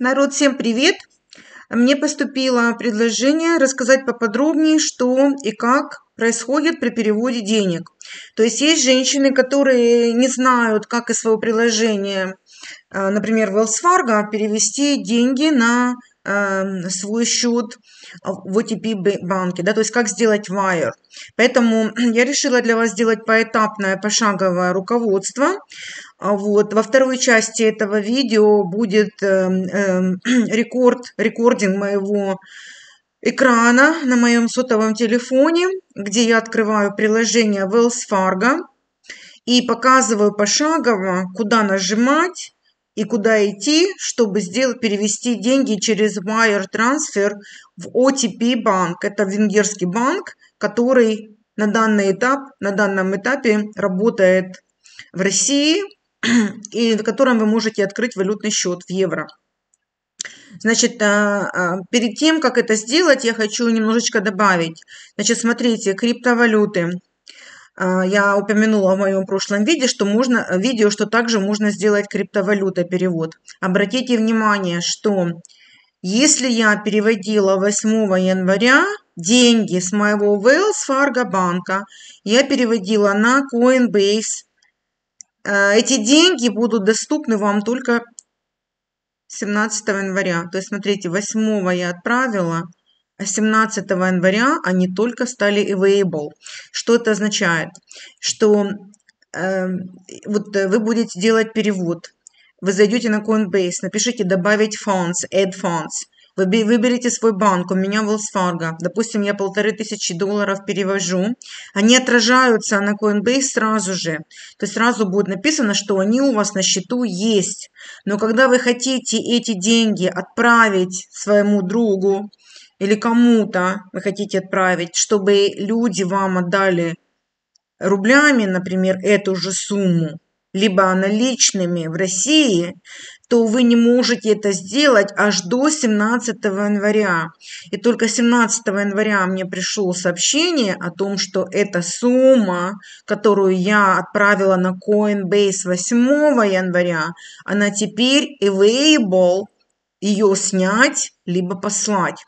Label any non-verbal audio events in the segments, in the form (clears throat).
Народ, всем привет! Мне поступило предложение рассказать поподробнее, что и как происходит при переводе денег. То есть есть женщины, которые не знают, как из своего приложения, э, например, Wells Fargo, перевести деньги на эм, свой счет в OTP банке, да, то есть как сделать wire. Поэтому (clears throat) я решила для вас сделать поэтапное, пошаговое руководство. А вот. Во второй части этого видео будет эм, эм, (clears throat) рекорд, рекординг моего экрана на моем сотовом телефоне, где я открываю приложение Wells Fargo и показываю пошагово, куда нажимать и куда идти, чтобы сделать, перевести деньги через Wire Transfer в OTP банк. Это венгерский банк, который на данный этап, на данном этапе работает в России – (clears throat) и на котором вы можете открыть валютный счет в евро. Значит, а, а, перед тем, как это сделать, я хочу немножечко добавить. Значит, смотрите, криптовалюты. А, я упомянула в моем прошлом видео, что можно, видео, что также можно сделать криптовалюта перевод. Обратите внимание, что если я переводила 8 января деньги с моего Wells Fargo банка, я переводила на Coinbase Э, эти деньги будут доступны вам только 17 января. То есть, смотрите, 8 я отправила, а 17 января они только стали available. Что это означает? Что э, вот э, вы будете делать перевод, вы зайдете на Coinbase, напишите «добавить funds», «add funds», Выберите свой банк. У меня Wells Fargo. Допустим, я полторы тысячи долларов перевожу. Они отражаются на Coinbase сразу же. То есть сразу будет написано, что они у вас на счету есть. Но когда вы хотите эти деньги отправить своему другу или кому-то вы хотите отправить, чтобы люди вам отдали рублями, например, эту же сумму, либо наличными в России, то вы не можете это сделать аж до 17 января. И только 17 января мне пришло сообщение о том, что эта сумма, которую я отправила на Coinbase 8 января, она теперь available, ее снять, либо послать.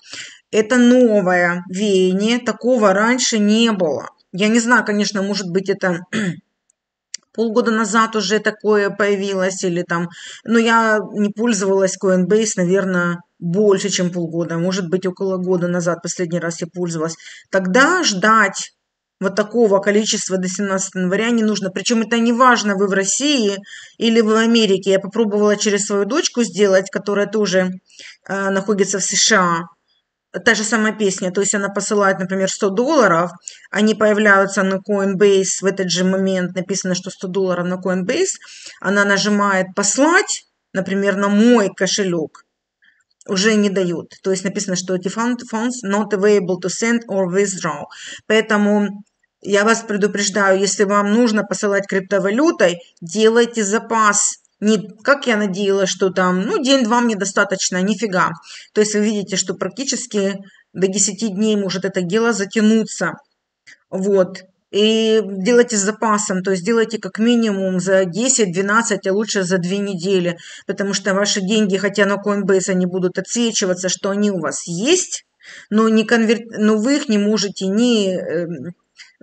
Это новое веяние, такого раньше не было. Я не знаю, конечно, может быть, это полгода назад уже такое появилось, или там, но я не пользовалась Coinbase, наверное, больше, чем полгода, может быть, около года назад последний раз я пользовалась. Тогда ждать вот такого количества до 17 января не нужно. Причем это не важно, вы в России или в Америке. Я попробовала через свою дочку сделать, которая тоже э, находится в США та же самая песня, то есть она посылает, например, 100 долларов, они появляются на Coinbase в этот же момент, написано, что 100 долларов на Coinbase, она нажимает «послать», например, на мой кошелек, уже не дают. То есть написано, что эти funds not available to send or withdraw. Поэтому я вас предупреждаю, если вам нужно посылать криптовалютой, делайте запас не как я надеялась, что там, ну, день-два мне достаточно, нифига. То есть вы видите, что практически до 10 дней может это дело затянуться. Вот. И делайте с запасом, то есть делайте как минимум за 10-12, а лучше за 2 недели, потому что ваши деньги, хотя на Coinbase они будут отсвечиваться, что они у вас есть, но, не конвер... но вы их не можете ни эм,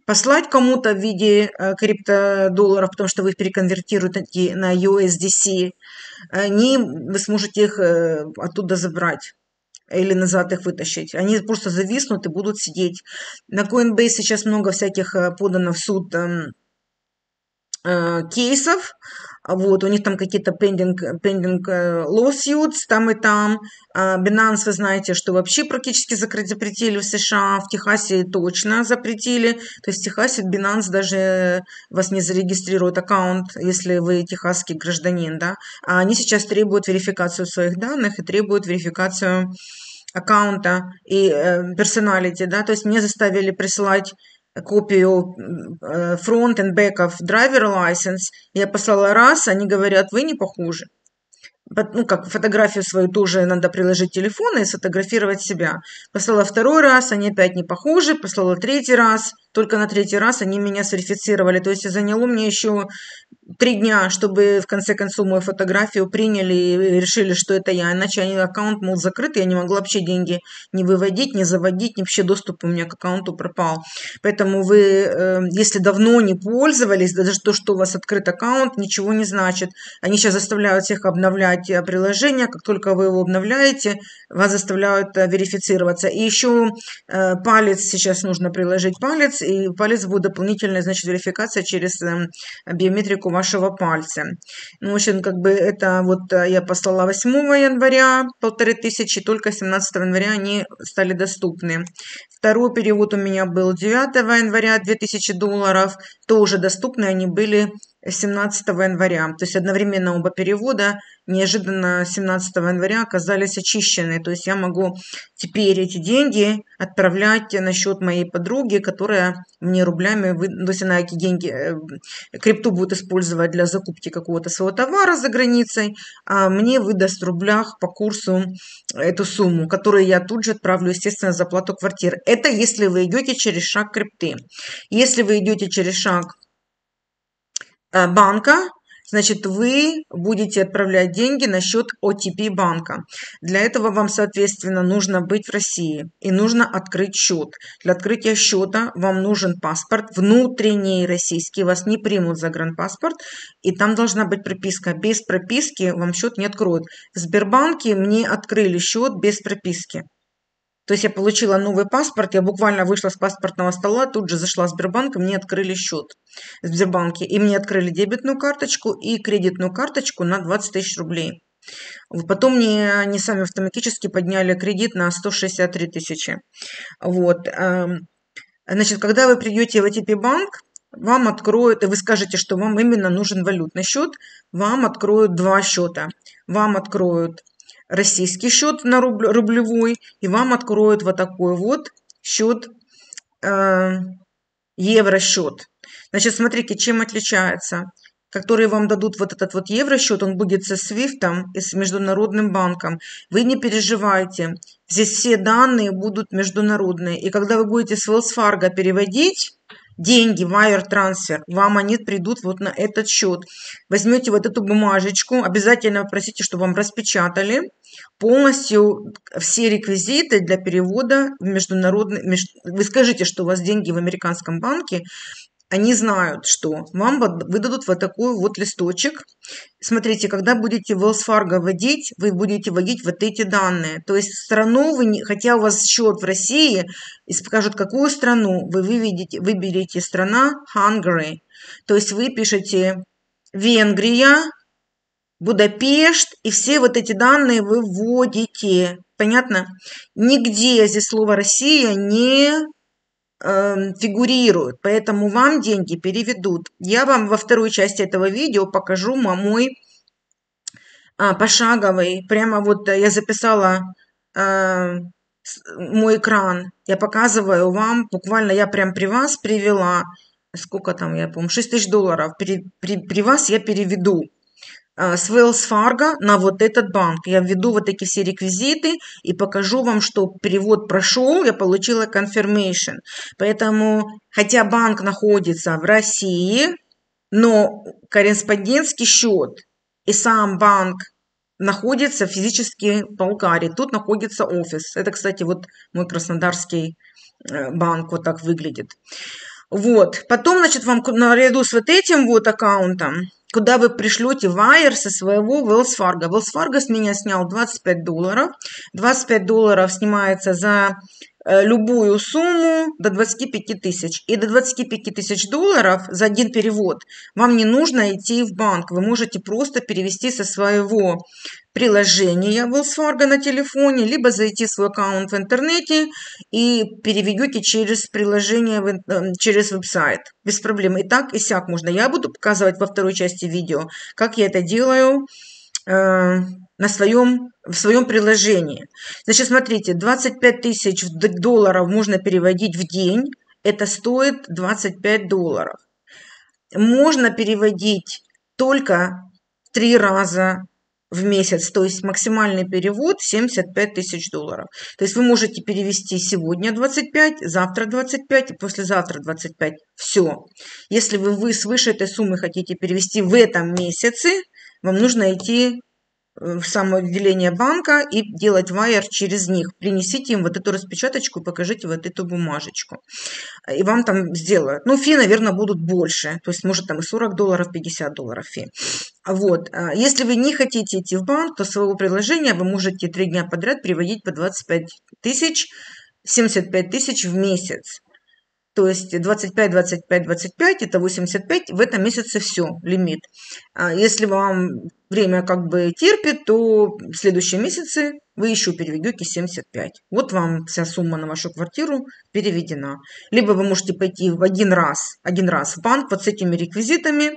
послать кому-то в виде э, криптодолларов, потому что вы их переконвертируете на USDC, ни вы сможете их э, оттуда забрать или назад их вытащить. Они просто зависнут и будут сидеть. На Coinbase сейчас много всяких э, подано в суд эм, кейсов, а вот, у них там какие-то pending, pending э, lawsuits там и там. А Binance, вы знаете, что вообще практически запретили в США, в Техасе точно запретили. То есть в Техасе Binance даже вас не зарегистрирует аккаунт, если вы техасский гражданин, да. А они сейчас требуют верификацию своих данных и требуют верификацию аккаунта и э, персоналити, да, то есть мне заставили присылать копию фронт э, and back of driver license. Я послала раз, они говорят, вы не похожи. Ну, как фотографию свою тоже надо приложить телефон и сфотографировать себя. Послала второй раз, они опять не похожи. Послала третий раз, только на третий раз они меня сверифицировали. То есть заняло мне еще три дня, чтобы в конце концов мою фотографию приняли и решили, что это я. Иначе они, аккаунт, мол, закрыт, я не могла вообще деньги не выводить, не заводить, ни вообще доступ у меня к аккаунту пропал. Поэтому вы, эм, если давно не пользовались, даже то, что у вас открыт аккаунт, ничего не значит. Они сейчас заставляют всех обновлять э, приложение, как только вы его обновляете, вас заставляют э, верифицироваться. И еще э, палец, сейчас нужно приложить палец, и палец будет дополнительная, значит, верификация через эм, биометрику вашего пальца. Ну, в общем, как бы это вот э, я послала 8 января, полторы тысячи, только 17 января они стали доступны. Второй перевод у меня был 9 января, 2000 долларов, тоже доступны они были 17 января. То есть одновременно оба перевода неожиданно 17 января оказались очищены. То есть я могу теперь эти деньги отправлять на счет моей подруги, которая мне рублями, вы... то есть она эти деньги, э, крипту будет использовать для закупки какого-то своего товара за границей, а мне выдаст в рублях по курсу э, эту сумму, которую я тут же отправлю, естественно, за плату квартир. Это если вы идете через шаг крипты. Если вы идете через шаг Э, банка, значит, вы будете отправлять деньги на счет OTP банка. Для этого вам, соответственно, нужно быть в России и нужно открыть счет. Для открытия счета вам нужен паспорт, внутренний российский, вас не примут за гранпаспорт, и там должна быть прописка. Без прописки вам счет не откроют. В Сбербанке мне открыли счет без прописки. То есть я получила новый паспорт, я буквально вышла с паспортного стола, тут же зашла в Сбербанк, мне открыли счет в Сбербанке. И мне открыли дебетную карточку и кредитную карточку на 20 тысяч рублей. Потом мне они сами автоматически подняли кредит на 163 тысячи. Вот. Эм, значит, когда вы придете в АТП-банк, вам откроют, и вы скажете, что вам именно нужен валютный счет, вам откроют два счета. Вам откроют российский счет на рубль, рублевой, и вам откроют вот такой вот счет, э, евро-счет. Значит, смотрите, чем отличается которые вам дадут вот этот вот евросчет, он будет со Свифтом и с Международным банком. Вы не переживайте, здесь все данные будут международные. И когда вы будете с Wells Fargo переводить, деньги, wire трансфер, вам они придут вот на этот счет. Возьмете вот эту бумажечку, обязательно просите, чтобы вам распечатали полностью все реквизиты для перевода в международный... Вы скажите, что у вас деньги в американском банке, они знают, что вам выдадут вот такой вот листочек. Смотрите, когда будете Wells Fargo вводить, вы будете вводить вот эти данные. То есть страну, вы не, хотя у вас счет в России, и покажут, какую страну вы выведете, выберете страна Hungary. То есть вы пишете Венгрия, Будапешт, и все вот эти данные вы вводите. Понятно? Нигде здесь слово «Россия» не Эм, фигурируют, поэтому вам деньги переведут. Я вам во второй части этого видео покажу мой а, пошаговый, прямо вот э, я записала э, мой экран, я показываю вам, буквально я прям при вас привела, сколько там, я помню, 6 тысяч долларов, при, при, при вас я переведу. Э, с Wells Fargo на вот этот банк. Я введу вот эти все реквизиты и покажу вам, что перевод прошел, я получила confirmation. Поэтому, хотя банк находится в России, но корреспондентский счет и сам банк находится физически в Болгарии. Тут находится офис. Это, кстати, вот мой краснодарский э, банк вот так выглядит. Вот. Потом, значит, вам наряду с вот этим вот аккаунтом куда вы пришлете вайер со своего Wells Fargo. Wells Fargo с меня снял 25 долларов. 25 долларов снимается за Э, любую сумму до 25 тысяч. И до 25 тысяч долларов за один перевод вам не нужно идти в банк. Вы можете просто перевести со своего приложения Wells Fargo на телефоне, либо зайти в свой аккаунт в интернете и переведете через приложение, э, через веб-сайт. Без проблем. И так, и сяк можно. Я буду показывать во второй части видео, как я это делаю. Э, на своем, в своем приложении. Значит, смотрите, 25 тысяч долларов можно переводить в день. Это стоит 25 долларов. Можно переводить только три раза в месяц, то есть максимальный перевод 75 тысяч долларов. То есть вы можете перевести сегодня 25, завтра 25 и послезавтра 25. Все. Если вы, вы свыше этой суммы хотите перевести в этом месяце, вам нужно идти в само отделение банка и делать вайер через них. Принесите им вот эту распечаточку, покажите вот эту бумажечку. И вам там сделают. Ну, фи, наверное, будут больше. То есть, может, там и 40 долларов, 50 долларов фи. Вот. А если вы не хотите идти в банк, то своего приложения вы можете три дня подряд приводить по 25 тысяч, 75 тысяч в месяц. То есть 25, 25, 25 это 85, в этом месяце все, лимит. А если вам время как бы терпит, то в следующие месяцы вы еще переведете 75. Вот вам вся сумма на вашу квартиру переведена. Либо вы можете пойти в один раз, один раз в банк вот с этими реквизитами,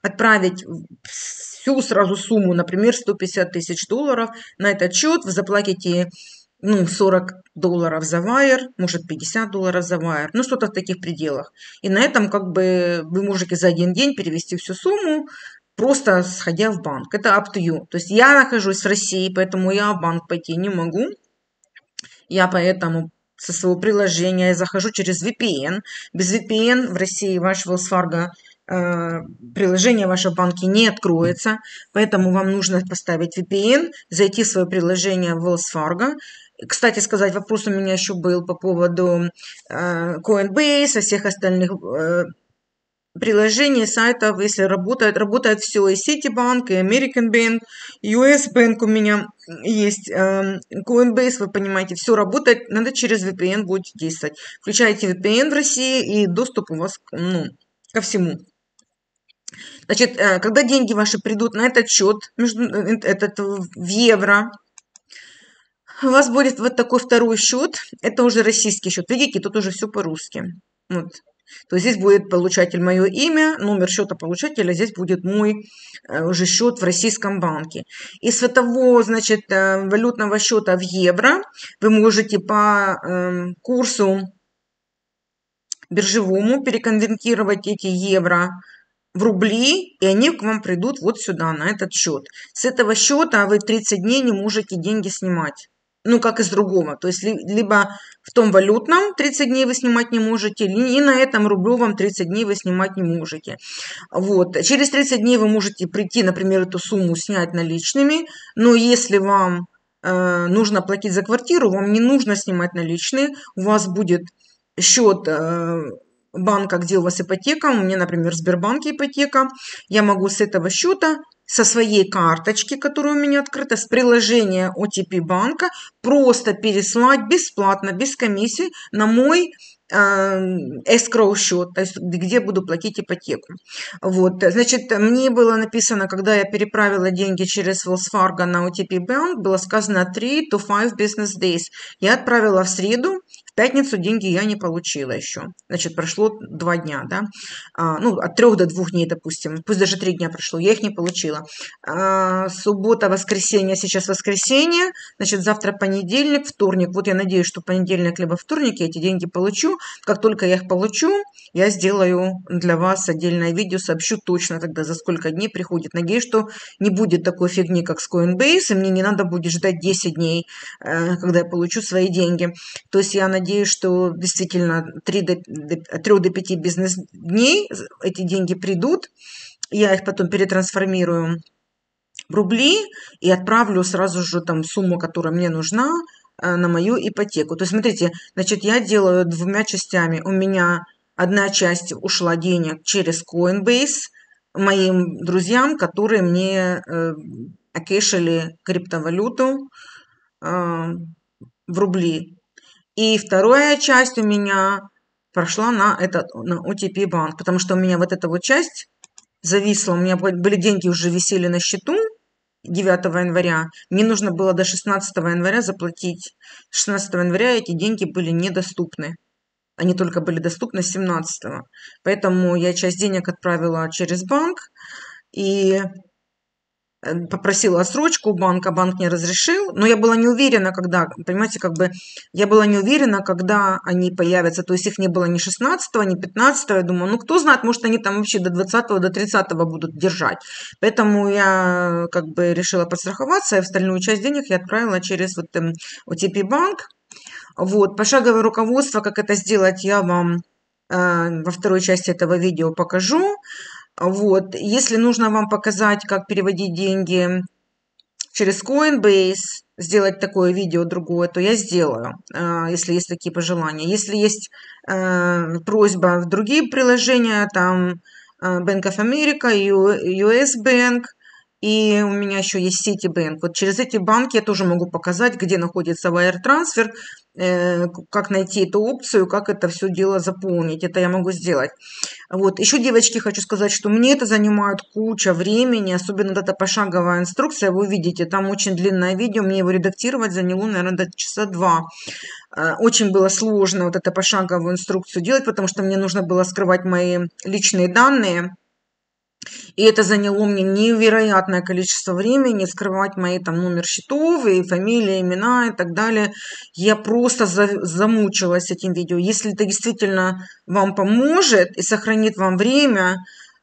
отправить всю сразу сумму, например, 150 тысяч долларов на этот счет, вы заплатите ну, 40 долларов за вайер, может 50 долларов за вайер, ну что-то в таких пределах. И на этом как бы вы можете за один день перевести всю сумму, просто сходя в банк. Это up to you. То есть я нахожусь в России, поэтому я в банк пойти не могу. Я поэтому со своего приложения захожу через VPN. Без VPN в России ваш Wells Fargo э, приложение вашего банки не откроется, поэтому вам нужно поставить VPN, зайти в свое приложение Wells Fargo кстати сказать, вопрос у меня еще был по поводу э, Coinbase и всех остальных э, приложений, сайтов, если работает, работает все, и Citibank, и American Bank, и US Bank у меня есть, э, Coinbase, вы понимаете, все работает, надо через VPN будете действовать. Включаете VPN в России, и доступ у вас ну, ко всему. Значит, когда деньги ваши придут на этот счет, этот в евро, у вас будет вот такой второй счет. Это уже российский счет. Видите, тут уже все по-русски. Вот. То есть здесь будет получатель мое имя, номер счета получателя, здесь будет мой э, уже счет в российском банке. И с этого, значит, э, валютного счета в евро вы можете по эм, курсу биржевому переконвертировать эти евро в рубли, и они к вам придут вот сюда, на этот счет. С этого счета вы 30 дней не можете деньги снимать ну, как из другого. То есть, либо в том валютном 30 дней вы снимать не можете, и на этом рублевом 30 дней вы снимать не можете. Вот. Через 30 дней вы можете прийти, например, эту сумму снять наличными, но если вам э, нужно платить за квартиру, вам не нужно снимать наличные, у вас будет счет э, банка, где у вас ипотека, у меня, например, Сбербанк ипотека, я могу с этого счета со своей карточки, которая у меня открыта, с приложения OTP банка, просто переслать бесплатно, без комиссии на мой escrow э, счет, то есть где буду платить ипотеку. Вот, значит, мне было написано, когда я переправила деньги через Wells Fargo на OTP Bank, было сказано 3 to 5 business days. Я отправила в среду, в пятницу деньги я не получила еще. Значит, прошло два дня, да, а, ну, от трех до двух дней, допустим, пусть даже три дня прошло, я их не получила. А, суббота, воскресенье, сейчас воскресенье, значит, завтра понедельник, вторник. Вот я надеюсь, что понедельник либо вторник я эти деньги получу. Как только я их получу, я сделаю для вас отдельное видео, сообщу точно тогда, за сколько дней приходит. Надеюсь, что не будет такой фигни, как с Coinbase, и мне не надо будет ждать 10 дней, э, когда я получу свои деньги. То есть я надеюсь, надеюсь, что действительно 3 до, 3 до 5 бизнес-дней эти деньги придут. Я их потом перетрансформирую в рубли и отправлю сразу же там сумму, которая мне нужна, э, на мою ипотеку. То есть, смотрите, значит, я делаю двумя частями. У меня одна часть ушла денег через Coinbase моим друзьям, которые мне э, окешили криптовалюту э, в рубли. И вторая часть у меня прошла на, этот, на OTP банк, потому что у меня вот эта вот часть зависла, у меня были деньги уже висели на счету 9 января, мне нужно было до 16 января заплатить. 16 января эти деньги были недоступны. Они только были доступны 17. Поэтому я часть денег отправила через банк. И попросила отсрочку у банка, банк не разрешил, но я была не уверена, когда, понимаете, как бы, я была не уверена, когда они появятся, то есть их не было ни 16 ни 15 я думаю, ну кто знает, может они там вообще до 20 до 30 будут держать, поэтому я как бы решила подстраховаться, и остальную часть денег я отправила через вот OTP-банк, эм, вот, пошаговое руководство, как это сделать, я вам э, во второй части этого видео покажу. Вот. Если нужно вам показать, как переводить деньги через Coinbase, сделать такое видео другое, то я сделаю, э, если есть такие пожелания. Если есть э, просьба в другие приложения, там э, Bank of America, US Bank, и у меня еще есть Citibank. Вот через эти банки я тоже могу показать, где находится wire transfer, Э, как найти эту опцию, как это все дело заполнить. Это я могу сделать. Вот. Еще, девочки, хочу сказать, что мне это занимает куча времени, особенно вот эта пошаговая инструкция, вы видите, там очень длинное видео, мне его редактировать заняло, наверное, до часа два. Э, очень было сложно вот эту пошаговую инструкцию делать, потому что мне нужно было скрывать мои личные данные, и это заняло мне невероятное количество времени, скрывать мои там номер счетов и фамилии, имена и так далее. Я просто за, замучилась этим видео. Если это действительно вам поможет и сохранит вам время,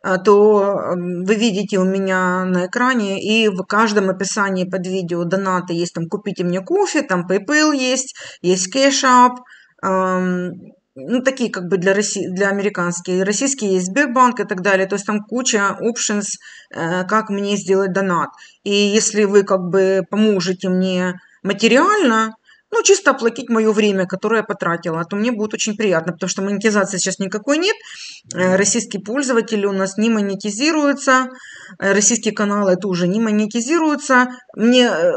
э, то эм, вы видите у меня на экране, и в каждом описании под видео донаты есть, там, купите мне кофе, там, PayPal есть, есть Cash App. Эм, ну, такие как бы для, России, для американские. Российские есть Сбербанк и так далее. То есть там куча options, э, как мне сделать донат. И если вы как бы поможете мне материально, ну, чисто оплатить мое время, которое я потратила, а то мне будет очень приятно, потому что монетизации сейчас никакой нет, э, российские пользователи у нас не монетизируются, э, российские каналы тоже не монетизируются. Мне, э,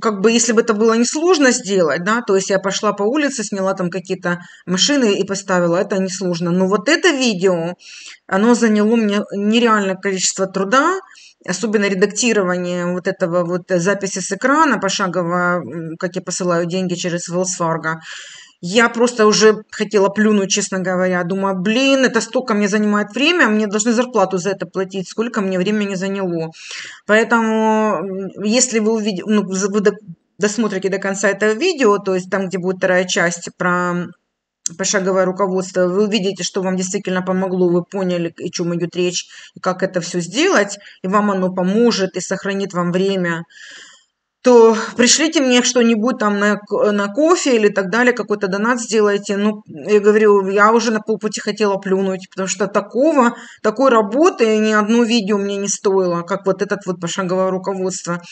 как бы, если бы это было несложно сделать, да, то есть я пошла по улице, сняла там какие-то машины и поставила, это несложно. Но вот это видео, оно заняло мне нереальное количество труда, особенно редактирование вот этого вот э, записи с экрана пошагово, как я посылаю деньги через Wells Fargo, я просто уже хотела плюнуть, честно говоря. Думаю, блин, это столько мне занимает время, мне должны зарплату за это платить, сколько мне времени заняло. Поэтому, если вы увидите, ну, вы досмотрите до конца этого видео, то есть там, где будет вторая часть про пошаговое руководство, вы увидите, что вам действительно помогло, вы поняли, о чем идет речь, и как это все сделать, и вам оно поможет, и сохранит вам время, то пришлите мне что-нибудь там на, на кофе или так далее, какой-то донат сделайте. Ну, я говорю, я уже на полпути хотела плюнуть, потому что такого, такой работы ни одно видео мне не стоило, как вот этот вот пошаговое руководство.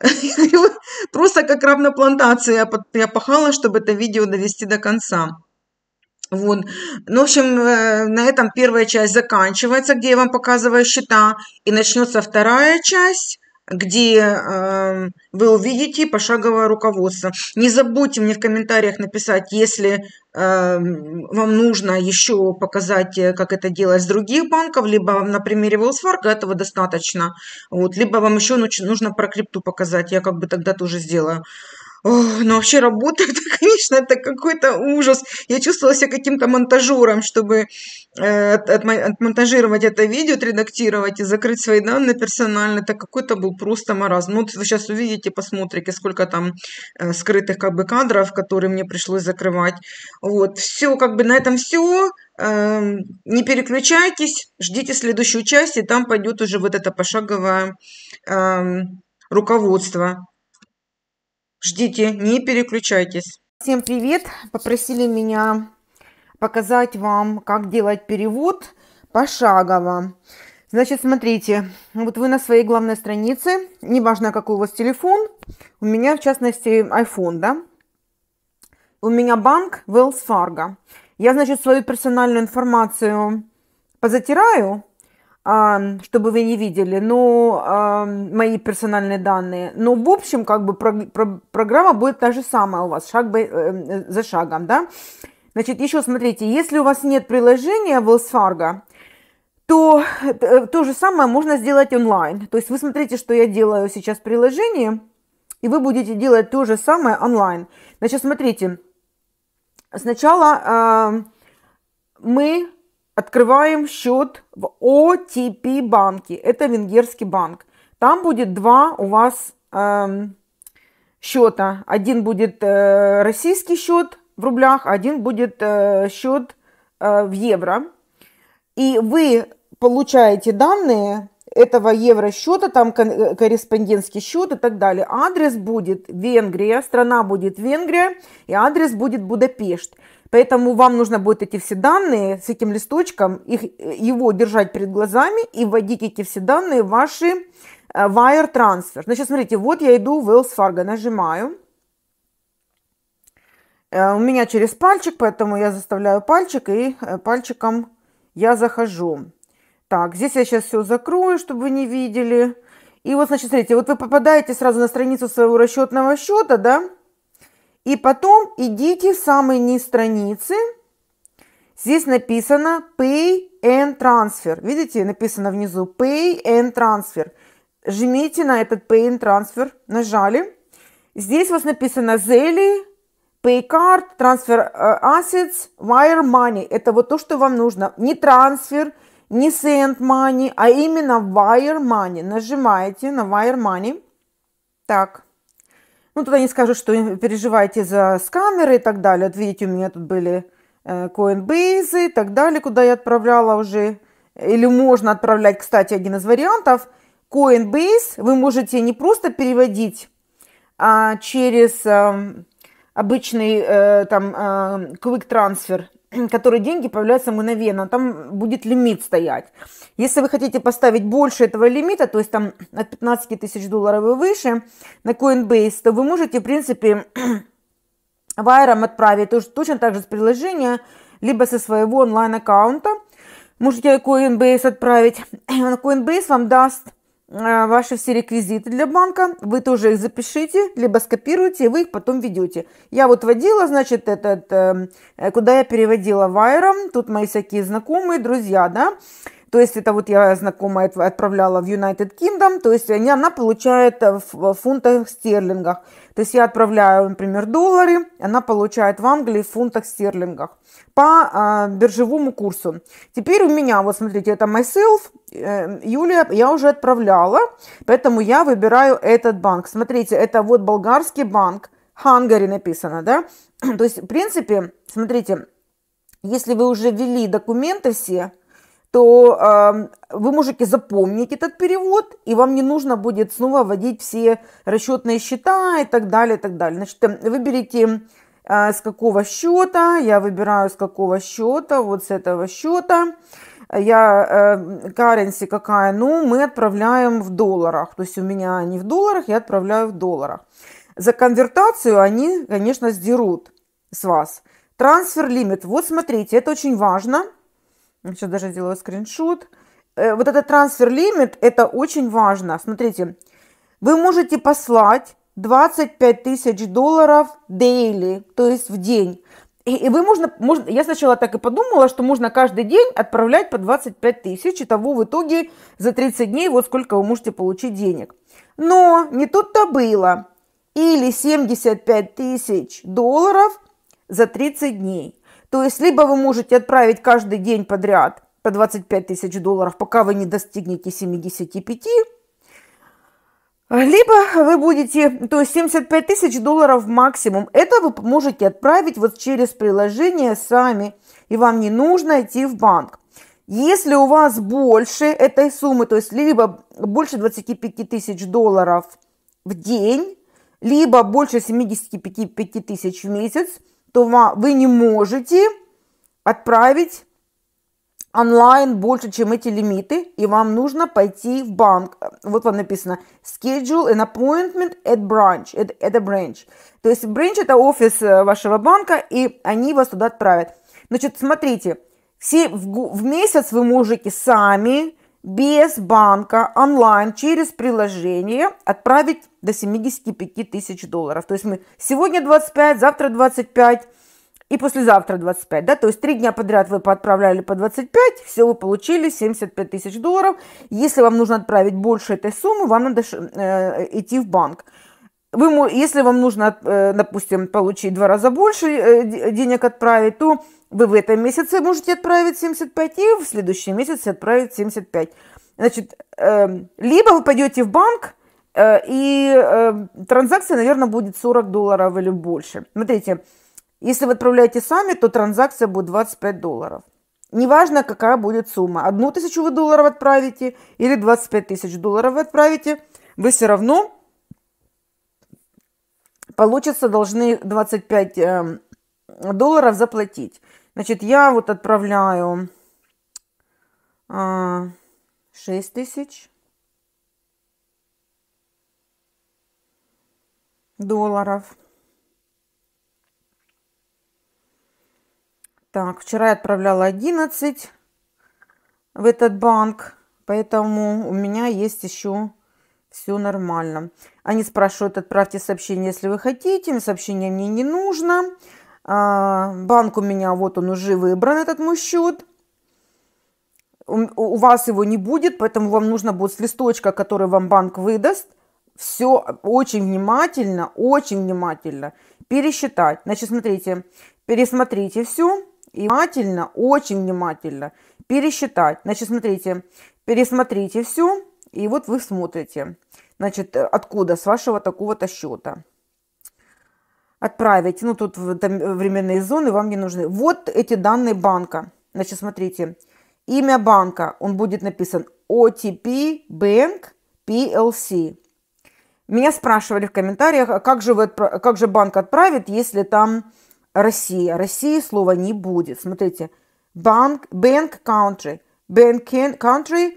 (laughs) Просто как равноплантация я пахала, чтобы это видео довести до конца. Вот. Ну, в общем, э, на этом первая часть заканчивается, где я вам показываю счета, и начнется вторая часть где э, вы увидите пошаговое руководство. Не забудьте мне в комментариях написать, если э, вам нужно еще показать, э, как это делать с других банков, либо вам на примере Волсфарга этого достаточно, вот, либо вам еще нужно про крипту показать, я как бы тогда тоже сделаю. Ох, ну вообще работа, (laughs) это, конечно, это какой-то ужас. Я чувствовала себя каким-то монтажером, чтобы э, от, отмонтажировать это видео, отредактировать и закрыть свои данные персонально. Это какой-то был просто маразм. Ну, вот вы сейчас увидите, посмотрите, сколько там э, скрытых как бы кадров, которые мне пришлось закрывать. Вот, все, как бы на этом все. Эм, не переключайтесь, ждите следующую часть, и там пойдет уже вот это пошаговое эм, руководство Ждите, не переключайтесь. Всем привет! Попросили меня показать вам, как делать перевод пошагово. Значит, смотрите, вот вы на своей главной странице, неважно, какой у вас телефон, у меня, в частности, iPhone, да, у меня банк Wells Fargo. Я, значит, свою персональную информацию позатираю, чтобы вы не видели, но ну, мои персональные данные. Но ну, в общем, как бы программа будет та же самая у вас, шаг э, э, за шагом, да. Значит, еще смотрите, если у вас нет приложения Wells Fargo, то э, то же самое можно сделать онлайн. То есть вы смотрите, что я делаю сейчас приложение, и вы будете делать то же самое онлайн. Значит, смотрите, сначала э, мы Открываем счет в OTP банке. Это венгерский банк. Там будет два у вас э, счета. Один будет э, российский счет в рублях, один будет э, счет э, в евро. И вы получаете данные этого евросчета, там э, корреспондентский счет и так далее. Адрес будет Венгрия, страна будет Венгрия, и адрес будет Будапешт. Поэтому вам нужно будет эти все данные с этим листочком, их, его держать перед глазами и вводить эти все данные в ваши э, wire transfer. Значит, смотрите, вот я иду в Wells Fargo, нажимаю. Э, у меня через пальчик, поэтому я заставляю пальчик и э, пальчиком я захожу. Так, здесь я сейчас все закрою, чтобы вы не видели. И вот, значит, смотрите, вот вы попадаете сразу на страницу своего расчетного счета, да, и потом идите в самые низ страницы. Здесь написано Pay and Transfer. Видите, написано внизу Pay and Transfer. Жмите на этот Pay and Transfer, нажали. Здесь у вас написано Zelle, Pay Card, Transfer э, Assets, Wire Money. Это вот то, что вам нужно. Не Transfer, не Send Money, а именно Wire Money. Нажимаете на Wire Money. Так, ну, тут не скажут, что переживайте за скамеры и так далее. Вот видите, у меня тут были э, Coinbase и так далее, куда я отправляла уже. Или можно отправлять, кстати, один из вариантов. Coinbase вы можете не просто переводить а через а, обычный а, там а, quick transfer, (clears throat) который деньги появляются мгновенно. Там будет лимит стоять. Если вы хотите поставить больше этого лимита, то есть там от 15 тысяч долларов и выше на Coinbase, то вы можете, в принципе, (clears throat) вайром отправить точно так же с приложения, либо со своего онлайн-аккаунта. Можете Coinbase отправить. (clears throat) Coinbase вам даст э, ваши все реквизиты для банка, вы тоже их запишите, либо скопируете, и вы их потом ведете. Я вот водила, значит, этот, эм, э, куда я переводила вайром, тут мои всякие знакомые, друзья, да, то есть это вот я знакомая отправляла в United Kingdom, то есть они, она получает э, в фунтах стерлингах. То есть я отправляю, например, доллары, она получает в Англии в фунтах стерлингах по а, биржевому курсу. Теперь у меня, вот смотрите, это myself, э, Юлия, я уже отправляла, поэтому я выбираю этот банк. Смотрите, это вот болгарский банк, Hungary написано, да? (clears throat) То есть, в принципе, смотрите, если вы уже ввели документы все, то э, вы можете запомнить этот перевод, и вам не нужно будет снова вводить все расчетные счета и так далее, и так далее. Значит, эм, выберите э, а, с какого счета, я выбираю с какого счета, вот с этого счета я эм, currency какая, ну, мы отправляем в долларах. То есть у меня они в долларах, я отправляю в долларах. За конвертацию они, конечно, сдерут с вас. Трансфер лимит. Вот смотрите, это очень важно. Сейчас даже сделала скриншот. Э, вот этот трансфер лимит, это очень важно. Смотрите, вы можете послать 25 тысяч долларов daily, то есть в день. И вы можно, можно, я сначала так и подумала, что можно каждый день отправлять по 25 тысяч, и того в итоге за 30 дней вот сколько вы можете получить денег. Но не тут-то было. Или 75 тысяч долларов за 30 дней. То есть либо вы можете отправить каждый день подряд по 25 тысяч долларов, пока вы не достигнете 75, либо вы будете, то есть 75 тысяч долларов максимум, это вы можете отправить вот через приложение сами, и вам не нужно идти в банк. Если у вас больше этой суммы, то есть либо больше 25 тысяч долларов в день, либо больше 75 тысяч в месяц, то вы не можете отправить онлайн больше, чем эти лимиты, и вам нужно пойти в банк. Вот вам написано schedule an appointment at branch, at, at a branch. То есть branch это офис э, вашего банка, и они вас туда отправят. Значит, смотрите, все в, в месяц вы можете сами без банка онлайн через приложение отправить до 75 тысяч долларов. То есть мы сегодня 25, завтра 25 и послезавтра 25, да, то есть три дня подряд вы отправляли по 25, все, вы получили 75 тысяч долларов. Если вам нужно отправить больше этой суммы, вам надо э, идти в банк. Вы, если вам нужно, э, допустим, получить два раза больше э, денег отправить, то вы в этом месяце можете отправить 75, и в следующем месяце отправить 75. Значит, эм, либо вы пойдете в банк, э, и эм, транзакция, наверное, будет 40 долларов или больше. Смотрите, если вы отправляете сами, то транзакция будет 25 долларов. Неважно, какая будет сумма. Одну тысячу вы долларов отправите или 25 тысяч долларов вы отправите, вы все равно, получится, должны 25 долларов заплатить. Значит, я вот отправляю 6 а, тысяч долларов. Так, вчера я отправляла 11 в этот банк, поэтому у меня есть еще все нормально. Они спрашивают, отправьте сообщение, если вы хотите. Сообщение мне не нужно. А, банк у меня, вот он уже выбран, этот мой счет. У вас его не будет, поэтому вам нужно будет с листочка, который вам банк выдаст, все очень внимательно, очень внимательно пересчитать. Значит, смотрите, пересмотрите все и внимательно, очень внимательно пересчитать. Значит, смотрите, пересмотрите все, и вот вы смотрите, значит, откуда, с вашего такого-то счета отправить. Ну, тут там временные зоны вам не нужны. Вот эти данные банка. Значит, смотрите. Имя банка, он будет написан OTP Bank PLC. Меня спрашивали в комментариях, а как же, вы как же банк отправит, если там Россия? России слова не будет. Смотрите, банк, bank country, bank country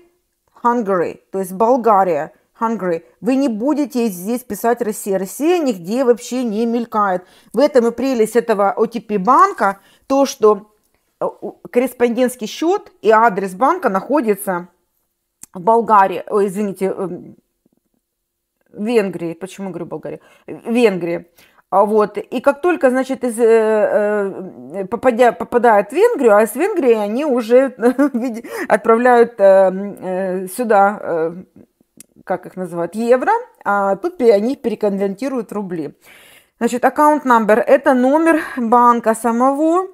Hungary, то есть Болгария hungry. Вы не будете здесь писать «Россия». Россия нигде вообще не мелькает. В этом и прелесть этого OTP банка, то, что э, корреспондентский счет и адрес банка находится в Болгарии, ой, извините, э, в Венгрии, почему говорю Болгария, в Венгрии. А вот. И как только, значит, из, э, э, попадя, попадает в Венгрию, а из Венгрии они уже (laughs) отправляют э, э, сюда как их называют, евро, а тут они переконвертируют рубли. Значит, аккаунт номер – это номер банка самого,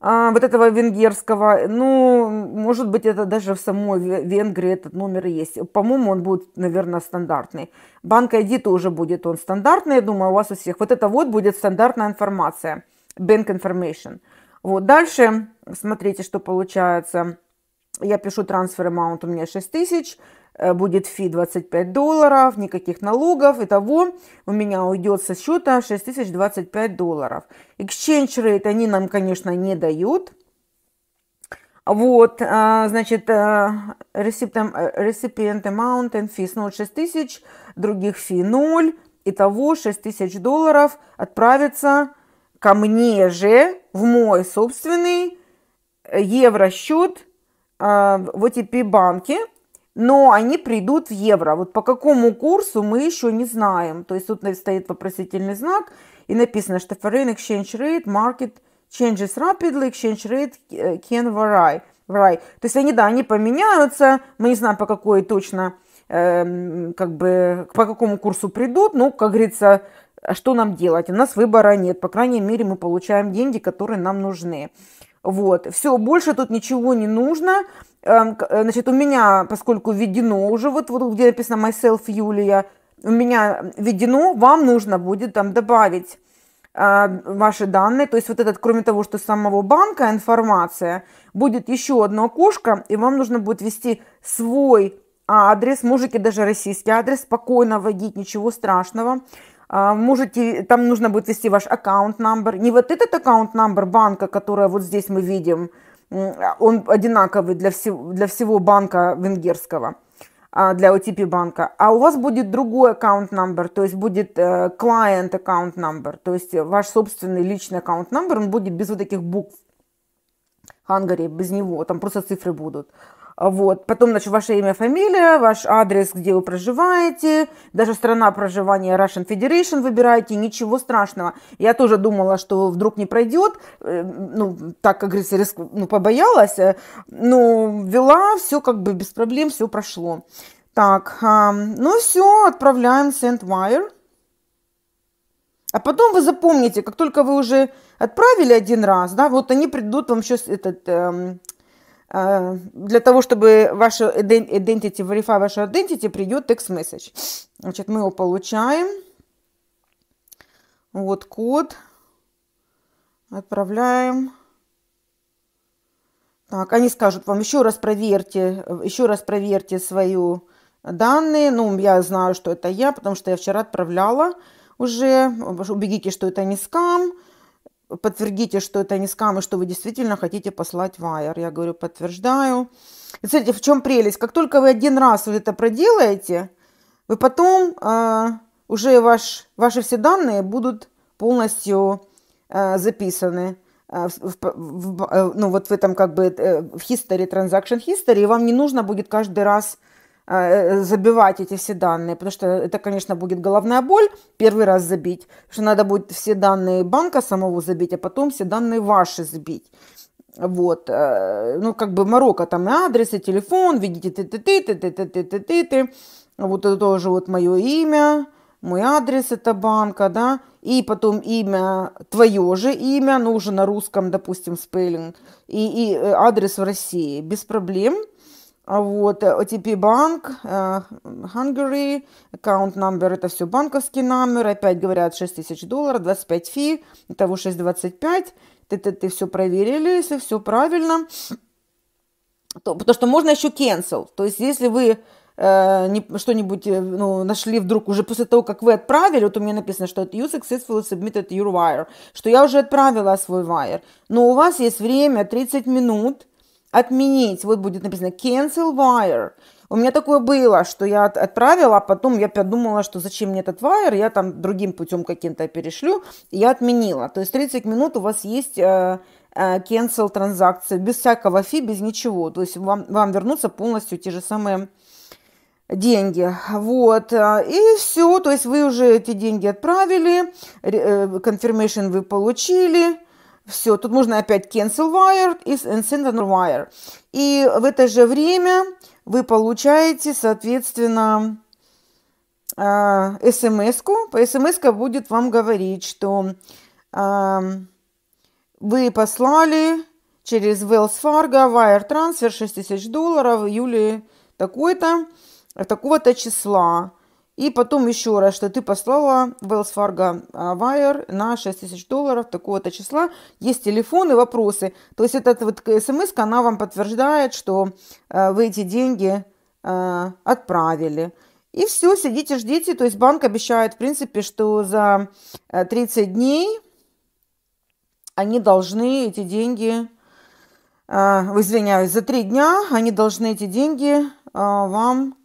а, вот этого венгерского, ну, может быть, это даже в самой Венгрии этот номер есть. По-моему, он будет, наверное, стандартный. Банк ID тоже будет он стандартный, я думаю, у вас у всех. Вот это вот будет стандартная информация, bank information. Вот, дальше, смотрите, что получается. Я пишу transfer amount, у меня 6 тысяч, Э, будет фи 25 долларов, никаких налогов. Итого у меня уйдет со счета 6025 долларов. Exchange rate они нам, конечно, не дают. Вот, а, значит, recipient, э, recipient э, amount and fees 0, ну, 6 тысяч, других фи 0. Итого 6 тысяч долларов отправится ко мне же в мой собственный евросчет в ОТП банке – но они придут в евро. Вот по какому курсу мы еще не знаем. То есть тут стоит вопросительный знак, и написано, что foreign exchange rate market changes rapidly, exchange rate э, can vary. vary. То есть они, да, они поменяются, мы не знаем, по какой точно, э, как бы, по какому курсу придут, но, как говорится, что нам делать? У нас выбора нет, по крайней мере, мы получаем деньги, которые нам нужны. Вот, все, больше тут ничего не нужно. Эм, э, значит, у меня, поскольку введено уже, вот, вот где написано myself Юлия, у меня введено, вам нужно будет там добавить эм, ваши данные, то есть вот этот, кроме того, что самого банка информация, будет еще одно окошко, и вам нужно будет ввести свой адрес, можете даже российский адрес, спокойно вводить, ничего страшного. А, можете, там нужно будет ввести ваш аккаунт номер, не вот этот аккаунт номер банка, который вот здесь мы видим, а, он одинаковый для всего, для всего банка венгерского, а, для OTP банка, а у вас будет другой аккаунт номер, то есть будет э, client аккаунт номер, то есть ваш собственный личный аккаунт номер, он будет без вот таких букв. Хангари, без него, там просто цифры будут. А вот. Потом, значит, ваше имя, фамилия, ваш адрес, где вы проживаете, даже страна проживания Russian Federation выбираете, ничего страшного. Я тоже думала, что вдруг не пройдет, э, ну, так, как говорится, риск, ну, побоялась, э, но вела, все как бы без проблем, все прошло. Так, ну все, отправляем Sendwire. А потом вы запомните, как только вы уже отправили один раз, да, вот они придут вам сейчас этот эм, а, для того, чтобы вашу identity, verify вашу identity, придет text message. Значит, мы его получаем. Вот код. Отправляем. Так, они скажут вам, еще раз проверьте, еще раз проверьте свои данные. Ну, я знаю, что это я, потому что я вчера отправляла уже. убегите, что это не скам подтвердите, что это не скам, и что вы действительно хотите послать вайер. Я говорю, подтверждаю. И смотрите, в чем прелесть. Как только вы один раз это проделаете, вы потом э, уже ваш, ваши все данные будут полностью э, записаны а, в, в, в, ну, вот в этом как бы э, в history, transaction history, и вам не нужно будет каждый раз Э, э, забивать эти все данные, потому что это, конечно, будет головная боль первый раз забить, что надо будет все данные банка самого забить, а потом все данные ваши забить. Вот, э, ну, как бы Марокко, там и адрес, и телефон, видите, ты ты ты ты ты ты ты ты ты ты вот это тоже вот мое имя, мой адрес это банка, да, и потом имя, твое же имя, ну, уже на русском, допустим, спеллинг, и, и адрес в России, без проблем – а вот э, OTP банк, э, Hungary, аккаунт номер, это все банковский номер, опять говорят 6 тысяч долларов, 25 фи, того 6,25, ты, ты, ты все проверили, если все правильно, то, потому что можно еще cancel, то есть если вы э, что-нибудь э, ну, нашли вдруг уже после того, как вы отправили, вот у меня написано, что you successfully submitted your wire, что я уже отправила свой wire, но у вас есть время 30 минут – отменить. Вот будет написано cancel wire. У меня такое было, что я отправила, а потом я подумала, что зачем мне этот вайер, я там другим путем каким-то перешлю, и я отменила. То есть 30 минут у вас есть э, э, cancel транзакции, без всякого фи, без ничего. То есть вам, вам вернутся полностью те же самые деньги. Вот, э, и все, то есть вы уже эти деньги отправили, э, confirmation вы получили, все, тут можно опять cancel wire и send another wire. И в это же время вы получаете, соответственно, а, смс-ку. По смс будет вам говорить, что а, вы послали через Wells Fargo wire transfer 6 тысяч долларов в июле такой-то, такого-то числа. И потом еще раз, что ты послала Wells Fargo а, Wire на 6 тысяч долларов такого-то числа. Есть телефоны, вопросы. То есть этот вот смс она вам подтверждает, что а, вы эти деньги а, отправили. И все, сидите, ждите. То есть банк обещает, в принципе, что за 30 дней они должны эти деньги, извиняюсь, за 3 дня они должны эти деньги вам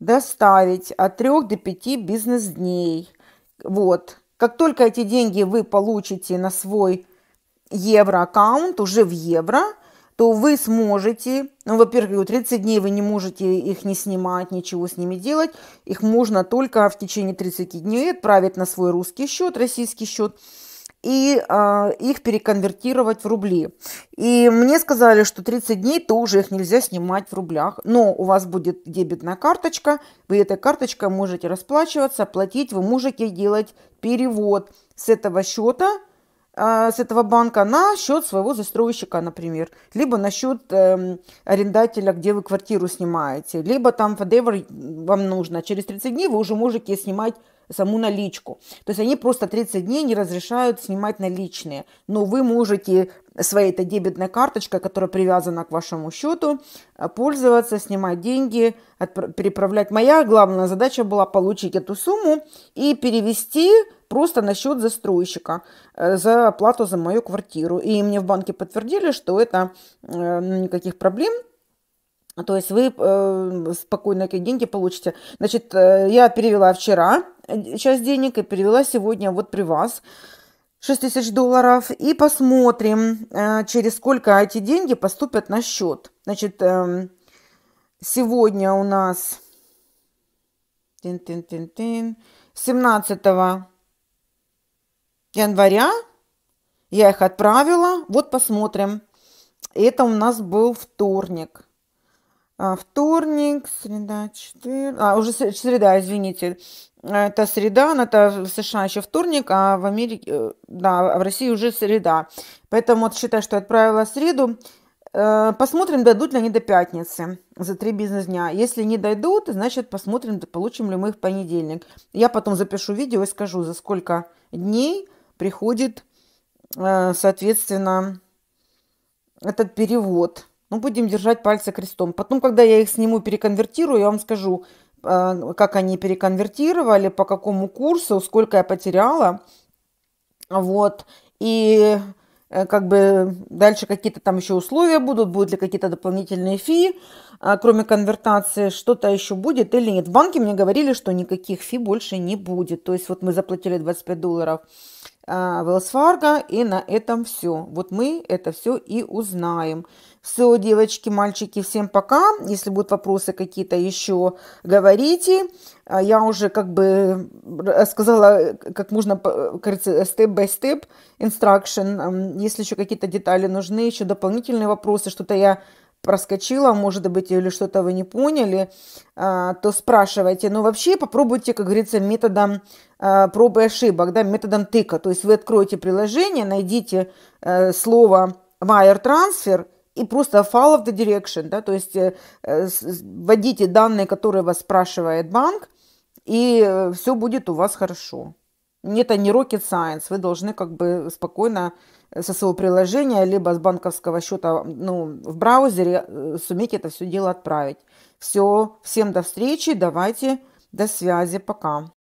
доставить от 3 до 5 бизнес-дней. Вот. Как только эти деньги вы получите на свой евро-аккаунт, уже в евро, то вы сможете, ну, во-первых, 30 дней вы не можете их не снимать, ничего с ними делать. Их можно только в течение 30 дней отправить на свой русский счет, российский счет – и э, их переконвертировать в рубли. И мне сказали, что 30 дней тоже их нельзя снимать в рублях, но у вас будет дебетная карточка, вы этой карточкой можете расплачиваться, платить, вы можете делать перевод с этого счета а, с этого банка на счет своего застройщика, например, либо на счет э, арендателя, где вы квартиру снимаете, либо там whatever вам нужно. Через 30 дней вы уже можете снимать саму наличку. То есть они просто 30 дней не разрешают снимать наличные, но вы можете своей этой дебетной карточкой, которая привязана к вашему счету, э, пользоваться, снимать деньги, переправлять. Моя главная задача была получить эту сумму и перевести просто на счет застройщика э, за оплату за мою квартиру. И мне в банке подтвердили, что это э, ну, никаких проблем, то есть вы э, спокойно эти деньги получите. Значит, э, я перевела вчера часть денег и перевела сегодня вот при вас. 6 тысяч долларов. И посмотрим, э, через сколько эти деньги поступят на счет. Значит, эм, сегодня у нас 17 января. Я их отправила. Вот посмотрим. Это у нас был вторник. А, вторник, среда, четверг. А, уже среда, извините. А, это среда, но это в США еще вторник, а в Америке, э, да, в России уже среда. Поэтому вот считаю, что отправила среду. Э, посмотрим, дойдут ли они до пятницы за три бизнес-дня. Если не дойдут, значит, посмотрим, получим ли мы их в понедельник. Я потом запишу видео и скажу, за сколько дней приходит, э, соответственно, этот перевод. Ну, будем держать пальцы крестом. Потом, когда я их сниму, переконвертирую, я вам скажу, а, как они переконвертировали, по какому курсу, сколько я потеряла. Вот. И э, как бы дальше какие-то там еще условия будут, будут ли какие-то дополнительные фи. А, кроме конвертации, что-то еще будет или нет. Банки мне говорили, что никаких фи больше не будет. То есть вот мы заплатили 25 долларов а, Wells Fargo, и на этом все. Вот мы это все и узнаем. Все, девочки, мальчики, всем пока. Если будут вопросы какие-то еще, говорите. А, я уже как бы сказала, как можно, кажется, степ-бай-степ instruction. Если еще какие-то детали нужны, еще дополнительные вопросы, что-то я проскочила, может быть, или что-то вы не поняли, а, то спрашивайте. Но вообще попробуйте, как говорится, методом а, пробы и ошибок, да, методом тыка. То есть вы откроете приложение, найдите э, слово wire transfer и просто follow the direction, да, то есть э, э, вводите данные, которые вас спрашивает банк, и все будет у вас хорошо. Это не rocket science, вы должны как бы спокойно со своего приложения, либо с банковского счета ну, в браузере э, суметь это все дело отправить. Все, всем до встречи, давайте, до связи, пока.